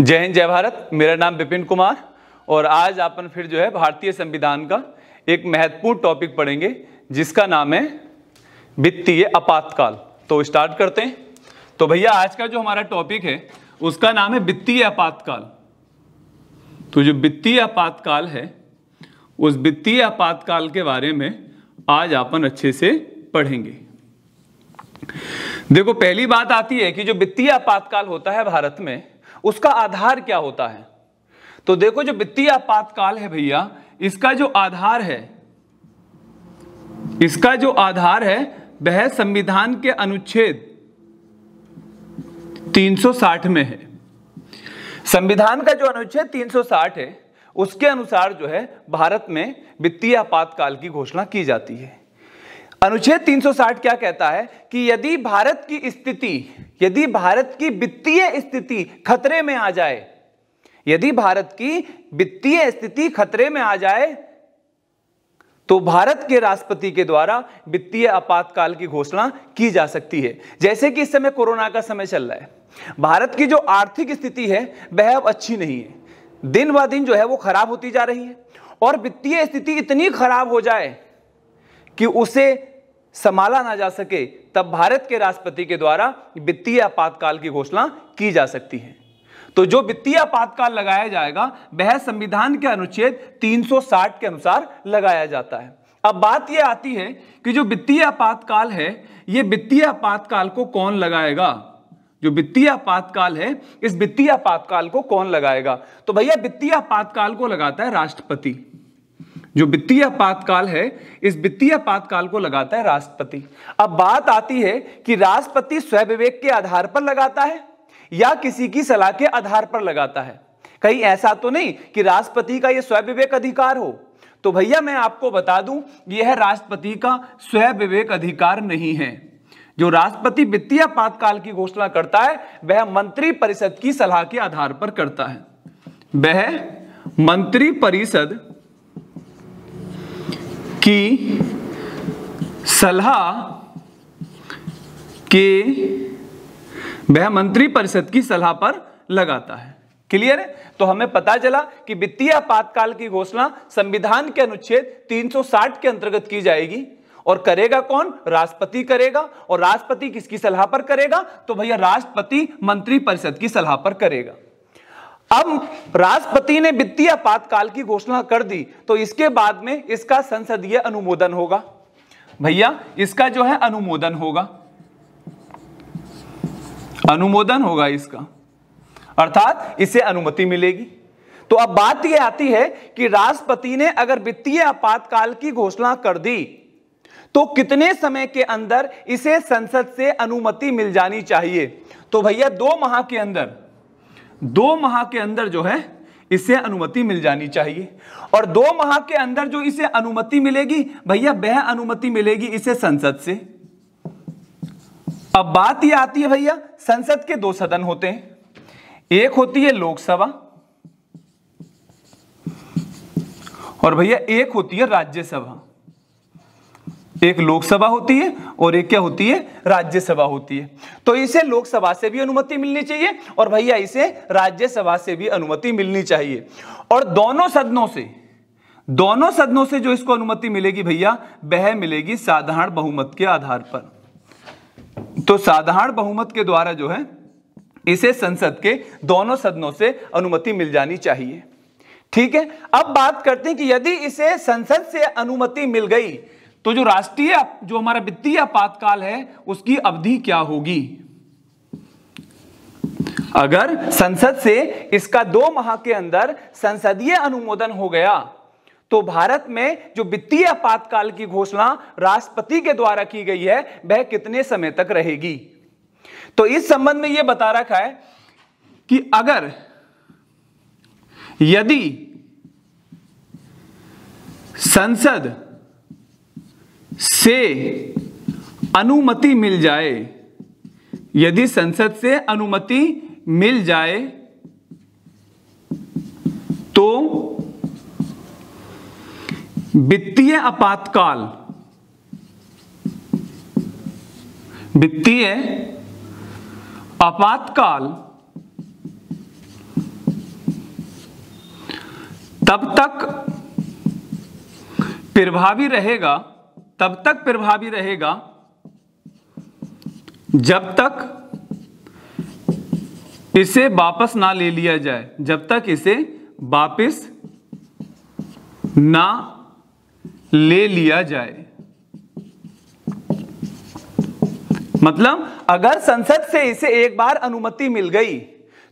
जय हिंद जय भारत मेरा नाम विपिन कुमार और आज अपन फिर जो है भारतीय संविधान का एक महत्वपूर्ण टॉपिक पढ़ेंगे जिसका नाम है वित्तीय आपातकाल तो स्टार्ट करते हैं तो भैया आज का जो हमारा टॉपिक है उसका नाम है वित्तीय आपातकाल तो जो वित्तीय आपातकाल है उस वित्तीय आपातकाल के बारे में आज अपन अच्छे से पढ़ेंगे देखो पहली बात आती है कि जो वित्तीय आपातकाल होता है भारत में उसका आधार क्या होता है तो देखो जो वित्तीय आपातकाल है भैया इसका जो आधार है इसका जो आधार है वह संविधान के अनुच्छेद 360 में है संविधान का जो अनुच्छेद 360 है उसके अनुसार जो है भारत में वित्तीय आपातकाल की घोषणा की जाती है अनुच्छेद 360 क्या कहता है कि यदि भारत की स्थिति यदि भारत की वित्तीय स्थिति खतरे में आ जाए यदि भारत की वित्तीय स्थिति खतरे में आ जाए तो भारत के राष्ट्रपति के द्वारा वित्तीय आपातकाल की घोषणा की जा सकती है जैसे कि इस समय कोरोना का समय चल रहा है भारत की जो आर्थिक स्थिति है वह अब अच्छी नहीं है दिन ब दिन जो है वो खराब होती जा रही है और वित्तीय स्थिति इतनी खराब हो जाए कि उसे संभाला ना जा सके तब भारत के राष्ट्रपति के द्वारा वित्तीय आपातकाल की घोषणा की जा सकती है तो जो वित्तीय आपातकाल लगाया जाएगा वह संविधान के अनुच्छेद 360 के अनुसार लगाया जाता है अब बात यह आती है कि जो वित्तीय आपातकाल है यह वित्तीय आपातकाल को कौन लगाएगा जो वित्तीय आपातकाल है इस वित्तीय आपातकाल को कौन लगाएगा तो भैया वित्तीय आपातकाल को लगाता है राष्ट्रपति जो वित्तीय आपातकाल है इस वित्तीय आपातकाल को लगाता है राष्ट्रपति अब बात आती है कि राष्ट्रपति स्वविवेक के आधार पर लगाता है या किसी की सलाह के आधार पर लगाता है कहीं ऐसा तो नहीं कि राष्ट्रपति का यह स्वविवेक अधिकार हो तो भैया मैं आपको बता दूं यह राष्ट्रपति का स्वविवेक अधिकार नहीं है जो राष्ट्रपति वित्तीय आपातकाल की घोषणा करता है वह मंत्री परिषद की सलाह के आधार पर करता है वह मंत्री परिषद कि सलाह के वह मंत्री परिषद की सलाह पर लगाता है क्लियर है तो हमें पता चला कि वित्तीय आपातकाल की घोषणा संविधान के अनुच्छेद 360 के अंतर्गत की जाएगी और करेगा कौन राष्ट्रपति करेगा और राष्ट्रपति किसकी सलाह पर करेगा तो भैया राष्ट्रपति मंत्रिपरिषद की सलाह पर करेगा अब राष्ट्रपति ने वित्तीय आपातकाल की घोषणा कर दी तो इसके बाद में इसका संसदीय अनुमोदन होगा भैया इसका जो है अनुमोदन होगा अनुमोदन होगा इसका अर्थात इसे अनुमति मिलेगी तो अब बात यह आती है कि राष्ट्रपति ने अगर वित्तीय आपातकाल की घोषणा कर दी तो कितने समय के अंदर इसे संसद से अनुमति मिल जानी चाहिए तो भैया दो माह के अंदर दो माह के अंदर जो है इसे अनुमति मिल जानी चाहिए और दो माह के अंदर जो इसे अनुमति मिलेगी भैया वह अनुमति मिलेगी इसे संसद से अब बात यह आती है भैया संसद के दो सदन होते हैं एक होती है लोकसभा और भैया एक होती है राज्यसभा एक लोकसभा होती है और एक क्या होती है राज्यसभा होती है तो इसे लोकसभा से भी अनुमति मिलनी चाहिए और भैया इसे राज्यसभा से भी अनुमति मिलनी चाहिए और दोनों सदनों से दोनों सदनों से जो इसको अनुमति मिलेगी भैया वह मिलेगी साधारण बहुमत के आधार पर तो साधारण बहुमत के द्वारा जो है इसे संसद के दोनों सदनों से अनुमति मिल जानी चाहिए ठीक है अब बात करते हैं कि यदि इसे संसद से अनुमति मिल गई तो जो राष्ट्रीय जो हमारा वित्तीय आपातकाल है उसकी अवधि क्या होगी अगर संसद से इसका दो माह के अंदर संसदीय अनुमोदन हो गया तो भारत में जो वित्तीय आपातकाल की घोषणा राष्ट्रपति के द्वारा की गई है वह कितने समय तक रहेगी तो इस संबंध में यह बता रखा है कि अगर यदि संसद से अनुमति मिल जाए यदि संसद से अनुमति मिल जाए तो वित्तीय आपातकाल वित्तीय आपातकाल तब तक प्रभावी रहेगा तब तक प्रभावी रहेगा जब तक इसे वापस ना ले लिया जाए जब तक इसे वापस ना ले लिया जाए मतलब अगर संसद से इसे एक बार अनुमति मिल गई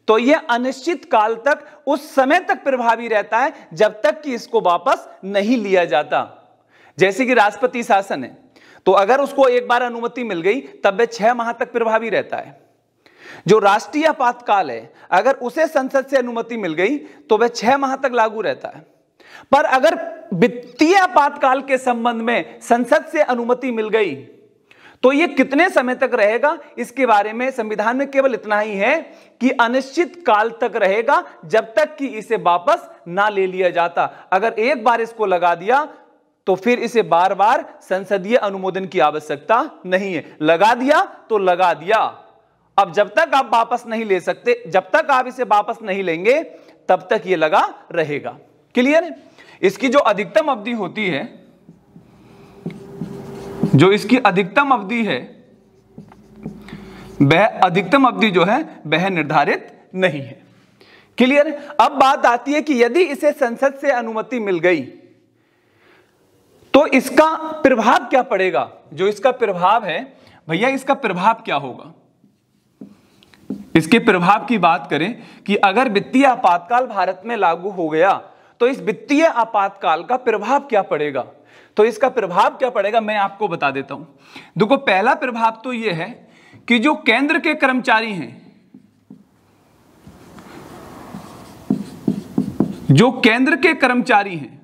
तो यह अनिश्चित काल तक उस समय तक प्रभावी रहता है जब तक कि इसको वापस नहीं लिया जाता जैसे कि राष्ट्रपति शासन है तो अगर उसको एक बार अनुमति मिल गई तब वह छह माह तक प्रभावी रहता है जो राष्ट्रीय आपातकाल है अगर उसे संसद से अनुमति मिल गई तो वह छह माह तक लागू रहता है पर अगर वित्तीय आपातकाल के संबंध में संसद से अनुमति मिल गई तो यह कितने समय तक रहेगा इसके बारे में संविधान में केवल इतना ही है कि अनिश्चित काल तक रहेगा जब तक कि इसे वापस ना ले लिया जाता अगर एक बार इसको लगा दिया तो फिर इसे बार बार संसदीय अनुमोदन की आवश्यकता नहीं है लगा दिया तो लगा दिया अब जब तक आप वापस नहीं ले सकते जब तक आप इसे वापस नहीं लेंगे तब तक यह लगा रहेगा क्लियर है इसकी जो अधिकतम अवधि होती है जो इसकी अधिकतम अवधि है वह अधिकतम अवधि जो है वह निर्धारित नहीं है क्लियर अब बात आती है कि यदि इसे संसद से अनुमति मिल गई तो इसका प्रभाव क्या पड़ेगा जो इसका प्रभाव है भैया इसका प्रभाव क्या होगा इसके प्रभाव की बात करें कि अगर वित्तीय आपातकाल भारत में लागू हो गया तो इस वित्तीय आपातकाल का प्रभाव क्या पड़ेगा तो इसका प्रभाव क्या पड़ेगा मैं आपको बता देता हूं देखो पहला प्रभाव तो यह है कि जो केंद्र के कर्मचारी हैं जो केंद्र के कर्मचारी हैं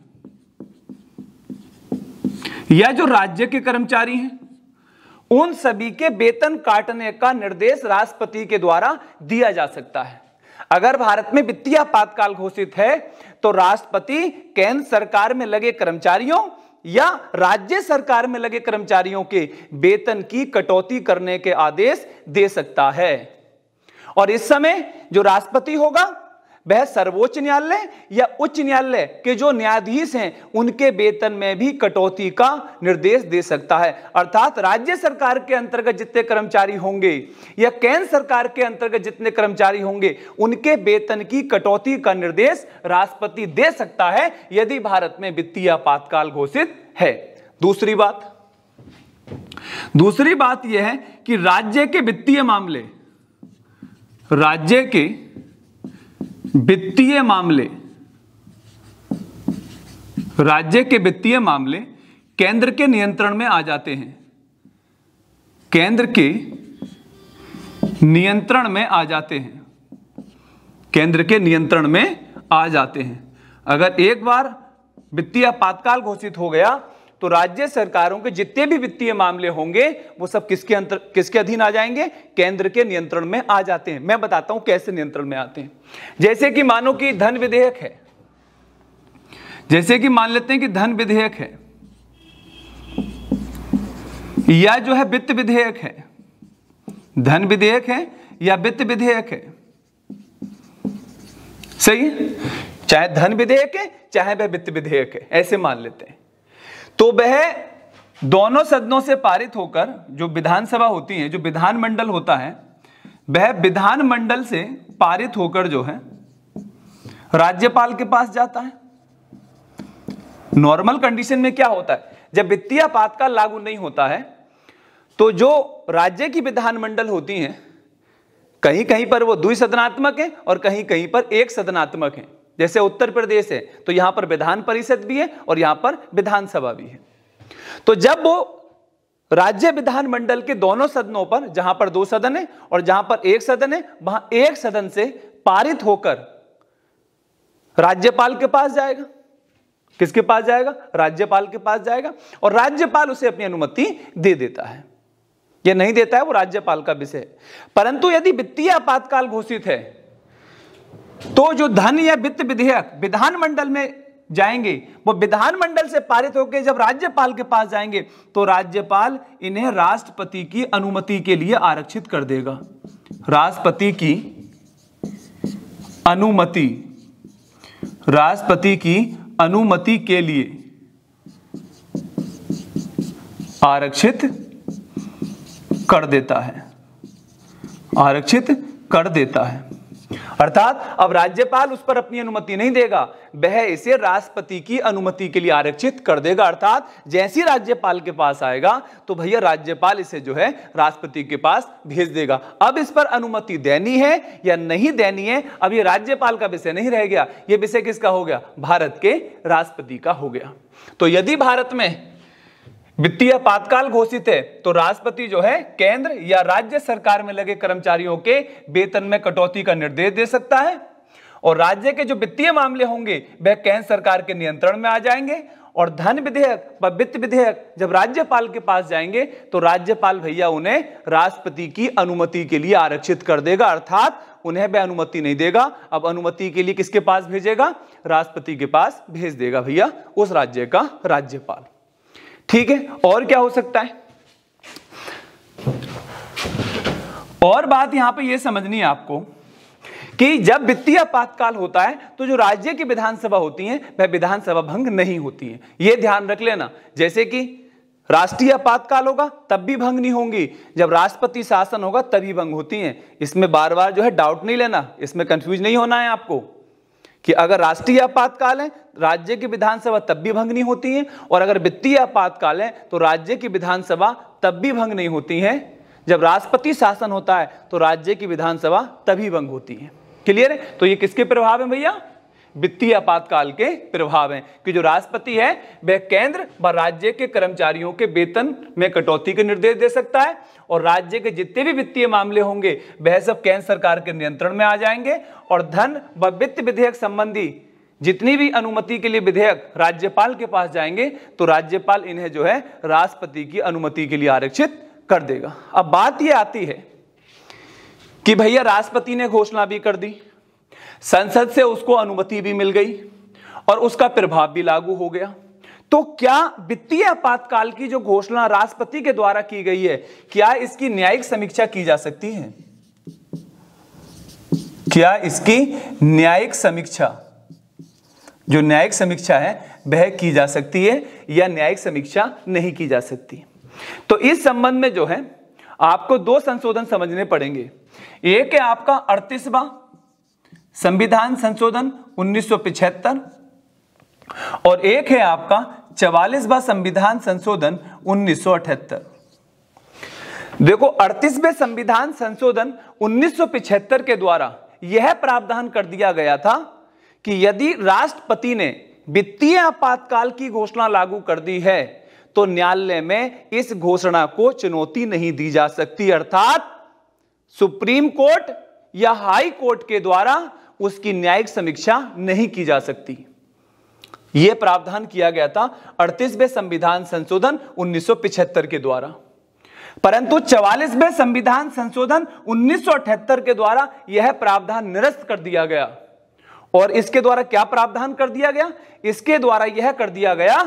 या जो राज्य के कर्मचारी हैं उन सभी के वेतन काटने का निर्देश राष्ट्रपति के द्वारा दिया जा सकता है अगर भारत में वित्तीय आपातकाल घोषित है तो राष्ट्रपति केंद्र सरकार में लगे कर्मचारियों या राज्य सरकार में लगे कर्मचारियों के वेतन की कटौती करने के आदेश दे सकता है और इस समय जो राष्ट्रपति होगा वह सर्वोच्च न्यायालय या उच्च न्यायालय के जो न्यायाधीश हैं उनके वेतन में भी कटौती का निर्देश दे सकता है अर्थात राज्य सरकार के अंतर्गत जितने कर्मचारी होंगे या केंद्र सरकार के अंतर्गत जितने कर्मचारी होंगे उनके वेतन की कटौती का निर्देश राष्ट्रपति दे सकता है यदि भारत में वित्तीय आपातकाल घोषित है दूसरी बात दूसरी बात यह है कि राज्य के वित्तीय मामले राज्य के वित्तीय मामले राज्य के वित्तीय मामले केंद्र के नियंत्रण में आ जाते हैं केंद्र के नियंत्रण में आ जाते हैं केंद्र के नियंत्रण में आ जाते हैं अगर एक बार वित्तीय आपातकाल घोषित हो गया तो राज्य सरकारों के जितने भी वित्तीय मामले होंगे वो सब किसके अंतर किसके अधीन आ जाएंगे केंद्र के नियंत्रण में आ जाते हैं मैं बताता हूं कैसे नियंत्रण में आते हैं जैसे कि मानो कि धन विधेयक है जैसे कि मान लेते हैं कि धन विधेयक है या जो है वित्त विधेयक है धन विधेयक है या वित्त विधेयक है सही है चाहे धन विधेयक है चाहे वह वित्त विधेयक है ऐसे मान लेते हैं तो वह दोनों सदनों से पारित होकर जो विधानसभा होती है जो विधानमंडल होता है वह विधानमंडल से पारित होकर जो है राज्यपाल के पास जाता है नॉर्मल कंडीशन में क्या होता है जब वित्तीय आपातकाल लागू नहीं होता है तो जो राज्य की विधानमंडल होती है कहीं कहीं पर वो द्विसदनात्मक है और कहीं कहीं पर एक सदनात्मक है जैसे उत्तर प्रदेश है तो यहां पर विधान परिषद भी है और यहां पर विधानसभा भी है तो जब वो राज्य विधानमंडल के दोनों सदनों पर जहां पर दो सदन है और जहां पर एक सदन है वहां एक सदन से पारित होकर राज्यपाल के पास जाएगा किसके पास जाएगा राज्यपाल के पास जाएगा और राज्यपाल उसे अपनी अनुमति दे देता है यह नहीं देता है वो राज्यपाल का विषय परंतु यदि वित्तीय आपातकाल घोषित है तो जो धन या वित्त विधेयक विधानमंडल में जाएंगे वो विधानमंडल से पारित होकर जब राज्यपाल के पास जाएंगे तो राज्यपाल इन्हें राष्ट्रपति की अनुमति के लिए आरक्षित कर देगा राष्ट्रपति की अनुमति राष्ट्रपति की अनुमति के लिए आरक्षित कर देता है आरक्षित कर देता है अर्थात अब राज्यपाल उस पर अपनी अनुमति नहीं देगा वह इसे राष्ट्रपति की अनुमति के लिए आरक्षित कर देगा अर्थात जैसी राज्यपाल के पास आएगा तो भैया राज्यपाल इसे जो है राष्ट्रपति के पास भेज देगा अब इस पर अनुमति देनी है या नहीं देनी है अब यह राज्यपाल का विषय नहीं रह गया यह विषय किसका हो गया भारत के राष्ट्रपति का हो गया तो यदि भारत में वित्तीय आपातकाल घोषित है तो राष्ट्रपति जो है केंद्र या राज्य सरकार में लगे कर्मचारियों के वेतन में कटौती का निर्देश दे सकता है और राज्य के जो वित्तीय मामले होंगे वह केंद्र सरकार के नियंत्रण में आ जाएंगे और धन विधेयक व वित्त विधेयक जब राज्यपाल के पास जाएंगे तो राज्यपाल भैया उन्हें राष्ट्रपति की अनुमति के लिए आरक्षित कर देगा अर्थात उन्हें वह अनुमति नहीं देगा अब अनुमति के लिए किसके पास भेजेगा राष्ट्रपति के पास भेज देगा भैया उस राज्य का राज्यपाल ठीक है और क्या हो सकता है और बात यहां पे यह समझनी है आपको कि जब वित्तीय आपातकाल होता है तो जो राज्य की विधानसभा होती है वह विधानसभा भंग नहीं होती है यह ध्यान रख लेना जैसे कि राष्ट्रीय आपातकाल होगा तब भी भंग नहीं होंगी जब राष्ट्रपति शासन होगा तभी भंग होती है इसमें बार बार जो है डाउट नहीं लेना इसमें कंफ्यूज नहीं होना है आपको कि अगर राष्ट्रीय आपातकाल है राज्य की विधानसभा तब भी भंग नहीं होती है और अगर वित्तीय आपातकाल है तो राज्य की विधानसभा तब भी भंग नहीं होती है जब राष्ट्रपति शासन होता है तो राज्य की विधानसभा तभी भंग होती है क्लियर है तो ये किसके प्रभाव है भैया वित्तीय आपातकाल के प्रभाव हैं कि जो राष्ट्रपति है वह केंद्र व राज्य के कर्मचारियों के वेतन में कटौती के निर्देश दे सकता है और राज्य के जितने भी वित्तीय मामले होंगे वह सब केंद्र सरकार के नियंत्रण में आ जाएंगे और धन व वित्त विधेयक संबंधी जितनी भी अनुमति के लिए विधेयक राज्यपाल के पास जाएंगे तो राज्यपाल इन्हें जो है राष्ट्रपति की अनुमति के लिए आरक्षित कर देगा अब बात यह आती है कि भैया राष्ट्रपति ने घोषणा भी कर दी संसद से उसको अनुमति भी मिल गई और उसका प्रभाव भी लागू हो गया तो क्या वित्तीय आपातकाल की जो घोषणा राष्ट्रपति के द्वारा की गई है क्या इसकी न्यायिक समीक्षा की जा सकती है क्या इसकी न्यायिक समीक्षा जो न्यायिक समीक्षा है वह की जा सकती है या न्यायिक समीक्षा नहीं की जा सकती तो इस संबंध में जो है आपको दो संशोधन समझने पड़ेंगे एक है आपका अड़तीसवा संविधान संशोधन 1975 और एक है आपका चवालीसवा संविधान संशोधन 1978 देखो 38वें संविधान संशोधन 1975 के द्वारा यह प्रावधान कर दिया गया था कि यदि राष्ट्रपति ने वित्तीय आपातकाल की घोषणा लागू कर दी है तो न्यायालय में इस घोषणा को चुनौती नहीं दी जा सकती अर्थात सुप्रीम कोर्ट या हाई कोर्ट के द्वारा उसकी न्यायिक समीक्षा नहीं की जा सकती यह प्रावधान किया गया था अड़तीसवे संविधान संशोधन 1975 के द्वारा परंतु चवालीसवें संविधान संशोधन 1978 के द्वारा यह प्रावधान निरस्त कर दिया गया और इसके द्वारा क्या प्रावधान कर दिया गया इसके द्वारा यह कर दिया गया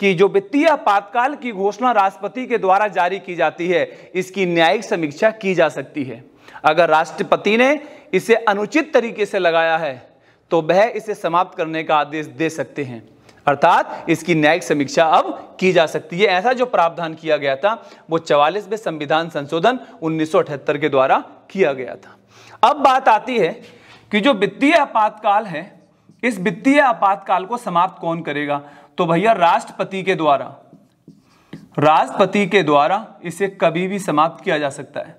कि जो वित्तीय आपातकाल की घोषणा राष्ट्रपति के द्वारा जारी की जाती है इसकी न्यायिक समीक्षा की जा सकती है अगर राष्ट्रपति ने इसे अनुचित तरीके से लगाया है तो वह इसे समाप्त करने का आदेश दे सकते हैं अर्थात इसकी न्यायिक समीक्षा अब की जा सकती है ऐसा जो प्रावधान किया गया था वो चवालीसवें संविधान संशोधन उन्नीस के द्वारा किया गया था अब बात आती है कि जो वित्तीय आपातकाल है इस वित्तीय आपातकाल को समाप्त कौन करेगा तो भैया राष्ट्रपति के द्वारा राष्ट्रपति के द्वारा इसे कभी भी समाप्त किया जा सकता है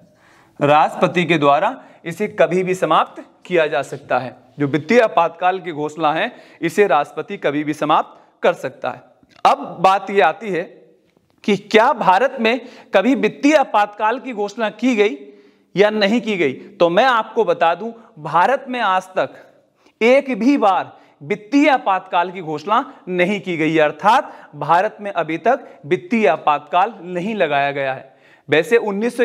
राष्ट्रपति के द्वारा इसे कभी भी समाप्त किया जा सकता है जो वित्तीय आपातकाल की घोषणा है इसे राष्ट्रपति कभी भी समाप्त कर सकता है अब बात यह आती है कि क्या भारत में कभी वित्तीय आपातकाल की घोषणा की गई या नहीं की गई तो मैं आपको बता दूं भारत में आज तक एक भी बार वित्तीय आपातकाल की घोषणा नहीं की गई अर्थात भारत में अभी तक वित्तीय आपातकाल नहीं लगाया गया है वैसे उन्नीस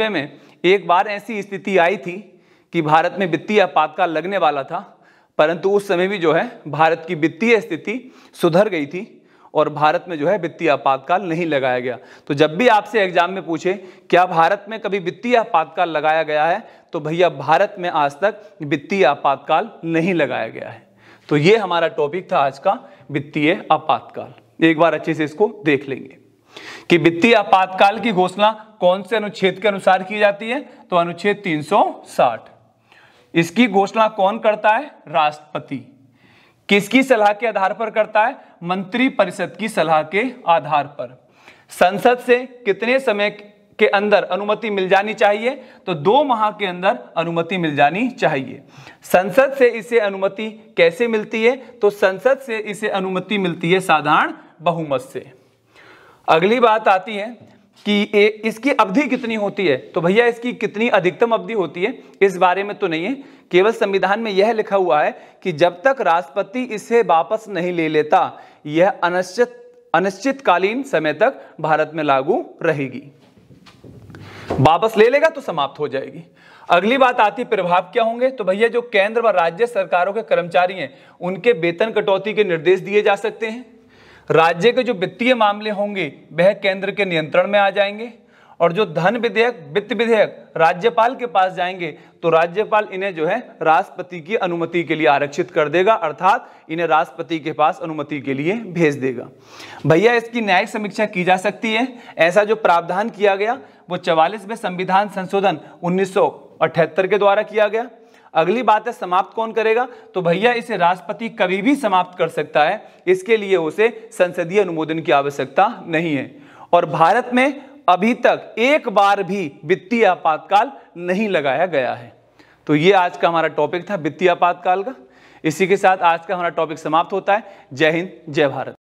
में एक बार ऐसी स्थिति आई थी कि भारत में वित्तीय आपातकाल लगने वाला था परंतु उस समय भी जो है भारत की वित्तीय स्थिति सुधर गई थी और भारत में जो है वित्तीय आपातकाल नहीं लगाया गया तो जब भी आपसे एग्जाम में पूछे क्या भारत में कभी वित्तीय आपातकाल लगाया गया है तो भैया भारत में आज तक वित्तीय आपातकाल नहीं लगाया गया है तो ये हमारा टॉपिक था आज का वित्तीय आपातकाल एक बार अच्छे से इसको देख लेंगे कि वित्तीय आपातकाल की घोषणा कौन से अनुच्छेद के अनुसार की जाती है तो अनुच्छेद 360 इसकी घोषणा कौन करता है राष्ट्रपति किसकी सलाह के आधार पर करता है मंत्री परिषद की सलाह के आधार पर संसद से कितने समय के अंदर अनुमति मिल जानी चाहिए तो दो माह के अंदर अनुमति मिल जानी चाहिए संसद से इसे अनुमति कैसे मिलती है तो संसद से इसे अनुमति मिलती है साधारण बहुमत से अगली बात आती है कि ए, इसकी अवधि कितनी होती है तो भैया इसकी कितनी अधिकतम अवधि होती है इस बारे में तो नहीं है केवल संविधान में यह लिखा हुआ है कि जब तक राष्ट्रपति इसे वापस नहीं ले लेता यह अनिश्चित अनिश्चितकालीन समय तक भारत में लागू रहेगी वापस ले लेगा तो समाप्त हो जाएगी अगली बात आती प्रभाव क्या होंगे तो भैया जो केंद्र व राज्य सरकारों के कर्मचारी हैं उनके वेतन कटौती के निर्देश दिए जा सकते हैं राज्य के जो वित्तीय मामले होंगे वह केंद्र के नियंत्रण में आ जाएंगे और जो धन विधेयक वित्त विधेयक राज्यपाल के पास जाएंगे तो राज्यपाल इन्हें जो है राष्ट्रपति की अनुमति के लिए आरक्षित कर देगा अर्थात इन्हें राष्ट्रपति के पास अनुमति के लिए भेज देगा भैया इसकी न्यायिक समीक्षा की जा सकती है ऐसा जो प्रावधान किया गया वो चवालीसवें संविधान संशोधन उन्नीस के द्वारा किया गया अगली बात है समाप्त कौन करेगा तो भैया इसे राष्ट्रपति कभी भी समाप्त कर सकता है इसके लिए उसे संसदीय अनुमोदन की आवश्यकता नहीं है और भारत में अभी तक एक बार भी वित्तीय आपातकाल नहीं लगाया गया है तो ये आज का हमारा टॉपिक था वित्तीय आपातकाल का इसी के साथ आज का हमारा टॉपिक समाप्त होता है जय हिंद जय भारत